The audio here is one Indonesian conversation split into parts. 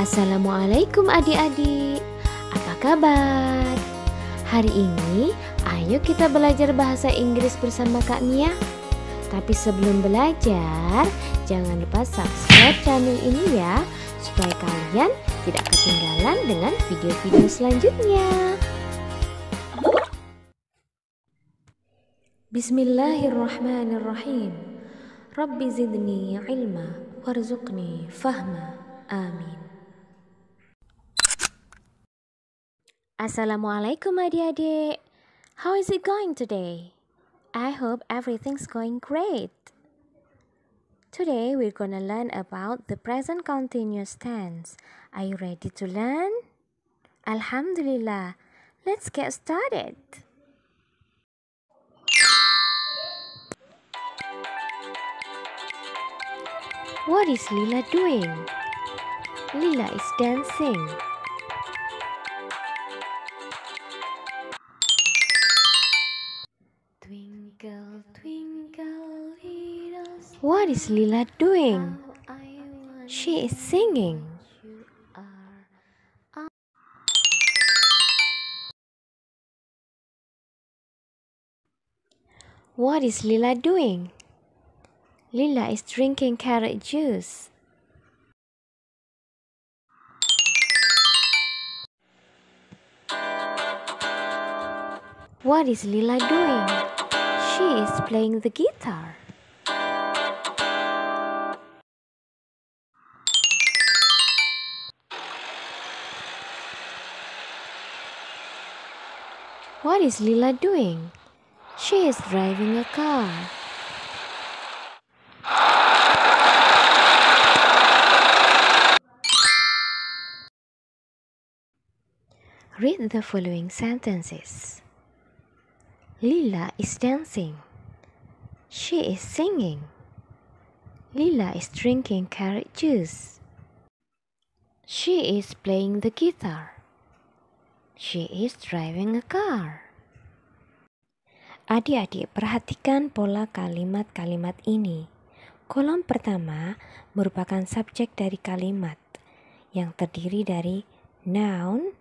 Assalamualaikum adik-adik, apa kabar? Hari ini, ayo kita belajar bahasa Inggris bersama Kak Mia. Tapi sebelum belajar, jangan lupa subscribe channel ini ya, supaya kalian tidak ketinggalan dengan video-video selanjutnya. Bismillahirrahmanirrahim. Rabbi zidni ilma warzuqni fahma. Amin. Assalamualaikum adik-adik. How is it going today? I hope everything's going great. Today we're gonna learn about the present continuous tense. Are you ready to learn? Alhamdulillah. Let's get started. What is Lila doing? Lila is dancing. What is Lila doing? She is singing. What is Lila doing? Lila is drinking carrot juice. What is Lila doing? She is playing the guitar. What is Lila doing? She is driving a car. Read the following sentences. Lila is dancing. She is singing. Lila is drinking carrot juice. She is playing the guitar. She is driving a car. Adik-adik, perhatikan pola kalimat-kalimat ini. Kolom pertama merupakan subjek dari kalimat yang terdiri dari noun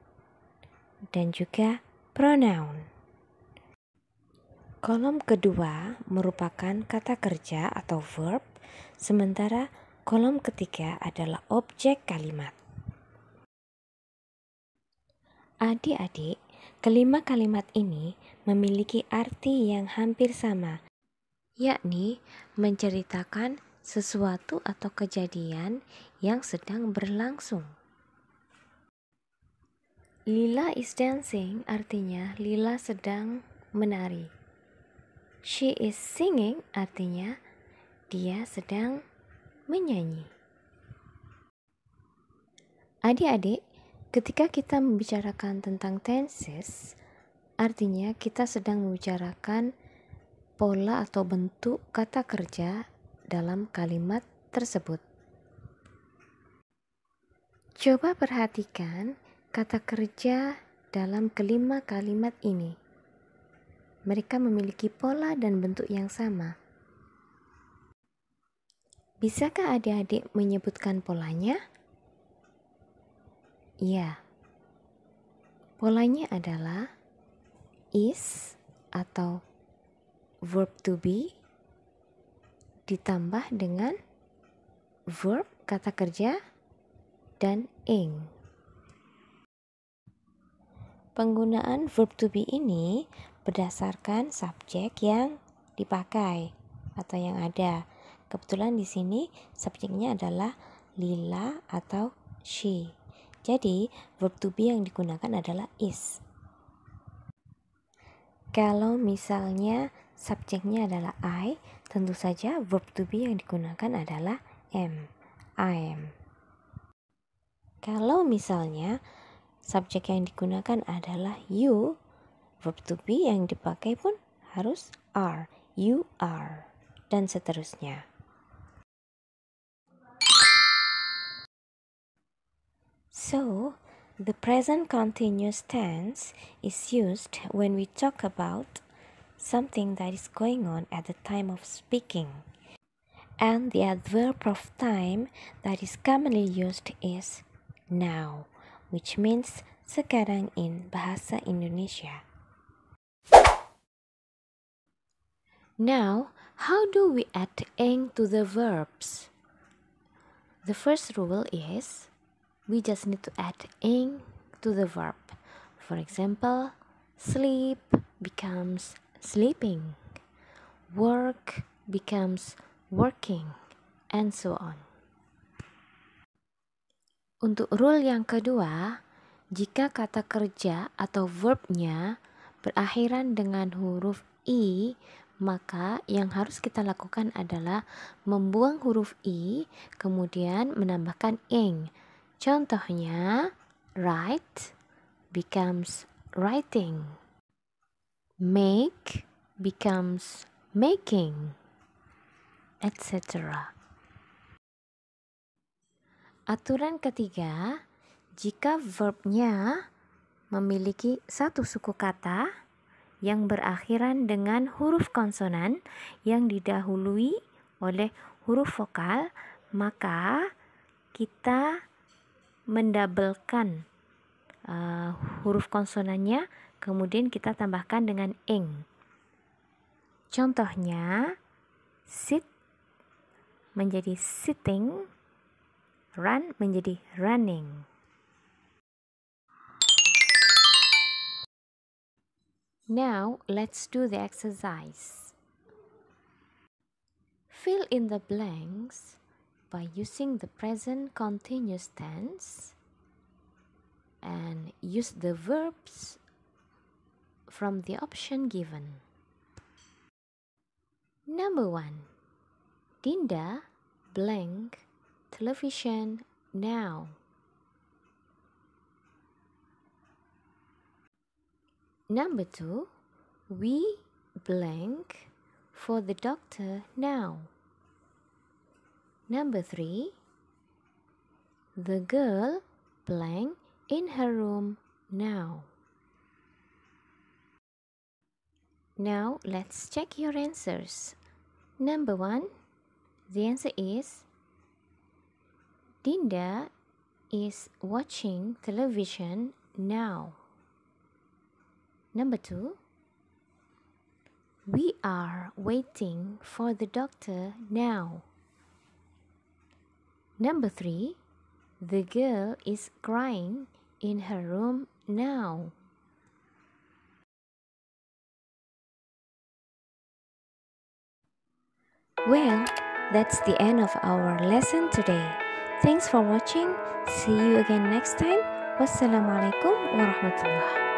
dan juga pronoun. Kolom kedua merupakan kata kerja atau verb, sementara kolom ketiga adalah objek kalimat. Adik-adik, kelima kalimat ini memiliki arti yang hampir sama, yakni menceritakan sesuatu atau kejadian yang sedang berlangsung. Lila is dancing artinya Lila sedang menari. She is singing artinya dia sedang menyanyi. Adik-adik, Ketika kita membicarakan tentang tenses, artinya kita sedang membicarakan pola atau bentuk kata kerja dalam kalimat tersebut. Coba perhatikan kata kerja dalam kelima kalimat ini. Mereka memiliki pola dan bentuk yang sama. Bisakah adik-adik menyebutkan polanya? Iya. Polanya adalah is atau verb to be ditambah dengan verb kata kerja dan ing. Penggunaan verb to be ini berdasarkan subjek yang dipakai atau yang ada. Kebetulan di sini subjeknya adalah Lila atau she. Jadi, verb to be yang digunakan adalah is. Kalau misalnya subjeknya adalah I, tentu saja verb to be yang digunakan adalah am. I am. Kalau misalnya subjek yang digunakan adalah you, verb to be yang dipakai pun harus are, you are, dan seterusnya. So, the present continuous tense is used when we talk about something that is going on at the time of speaking. And the adverb of time that is commonly used is now, which means sekarang in Bahasa Indonesia. Now, how do we add -ing to the verbs? The first rule is we just need to add ing to the verb. For example, sleep becomes sleeping, work becomes working, and so on. Untuk rule yang kedua, jika kata kerja atau verbnya berakhiran dengan huruf i, maka yang harus kita lakukan adalah membuang huruf i, kemudian menambahkan ing Contohnya, write becomes writing. Make becomes making, etc. Aturan ketiga, jika verbnya memiliki satu suku kata yang berakhiran dengan huruf konsonan yang didahului oleh huruf vokal, maka kita mendabelkan uh, huruf konsonannya, kemudian kita tambahkan dengan ing. Contohnya, sit menjadi sitting, run menjadi running. Now, let's do the exercise. Fill in the blanks by using the present continuous tense and use the verbs from the option given. Number 1. Dinda blank television now. Number 2. We blank for the doctor now. Number 3 The girl playing in her room now. Now let's check your answers. Number 1 The answer is Dinda is watching television now. Number 2 we are waiting for the doctor now. Number three, the girl is crying in her room now. Well, that's the end of our lesson today. Thanks for watching. See you again next time. Wassalamualaikum warahmatullahi